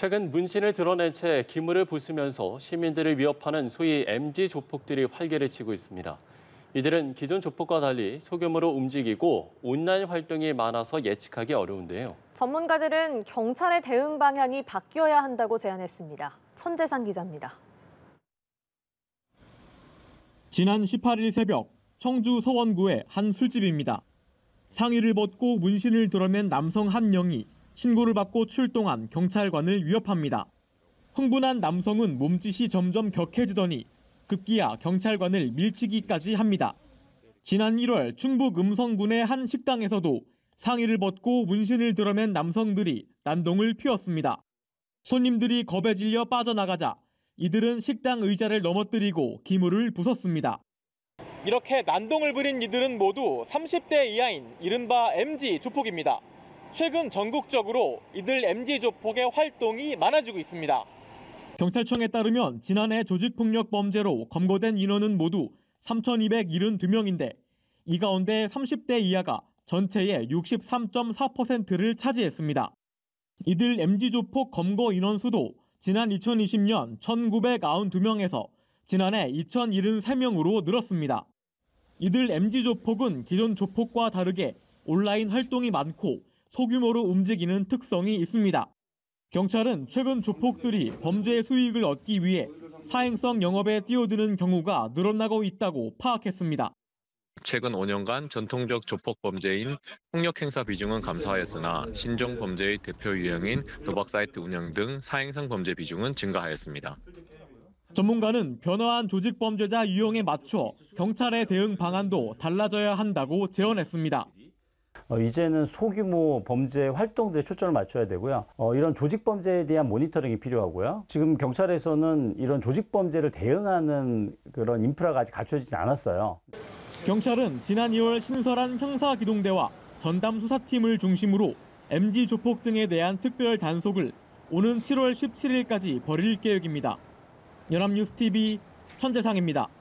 최근 문신을 드러낸 채 기물을 부수면서 시민들을 위협하는 소위 MG 조폭들이 활개를 치고 있습니다. 이들은 기존 조폭과 달리 소규모로 움직이고 온라인 활동이 많아서 예측하기 어려운데요. 전문가들은 경찰의 대응 방향이 바뀌어야 한다고 제안했습니다. 천재상 기자입니다. 지난 18일 새벽 청주 서원구의 한 술집입니다. 상의를 벗고 문신을 드러낸 남성 한 명이 신고를 받고 출동한 경찰관을 위협합니다. 흥분한 남성은 몸짓이 점점 격해지더니 급기야 경찰관을 밀치기까지 합니다. 지난 1월 충북 음성군의 한 식당에서도 상의를 벗고 문신을 드러낸 남성들이 난동을 피웠습니다. 손님들이 겁에 질려 빠져나가자 이들은 식당 의자를 넘어뜨리고 기물을 부쉈습니다. 이렇게 난동을 부린 이들은 모두 30대 이하인 이른바 MG 조폭입니다. 최근 전국적으로 이들 MZ조폭의 활동이 많아지고 있습니다. 경찰청에 따르면 지난해 조직폭력 범죄로 검거된 인원은 모두 3,272명인데 이 가운데 30대 이하가 전체의 63.4%를 차지했습니다. 이들 MZ조폭 검거 인원 수도 지난 2020년 1,992명에서 지난해 2,073명으로 늘었습니다. 이들 MZ조폭은 기존 조폭과 다르게 온라인 활동이 많고 소규모로 움직이는 특성이 있습니다. 경찰은 최근 조폭들이 범죄의 수익을 얻기 위해 사행성 영업에 뛰어드는 경우가 늘어나고 있다고 파악했습니다. 최근 5년간 전통적 조폭 범죄인 폭력 행사 비중은 감소하였으나 신종 범죄의 대표 유형인 도박 사이트 운영 등 사행성 범죄 비중은 증가하였습니다. 전문가는 변화한 조직 범죄자 유형에 맞춰 경찰의 대응 방안도 달라져야 한다고 제언했습니다. 어, 이제는 소규모 범죄 활동들에 초점을 맞춰야 되고요. 어, 이런 조직 범죄에 대한 모니터링이 필요하고요. 지금 경찰에서는 이런 조직 범죄를 대응하는 그런 인프라가 아직 갖춰지지 않았어요. 경찰은 지난 2월 신설한 형사기동대와 전담 수사팀을 중심으로 MG 조폭 등에 대한 특별 단속을 오는 7월 17일까지 벌일 계획입니다. 연합뉴스TV 천재상입니다.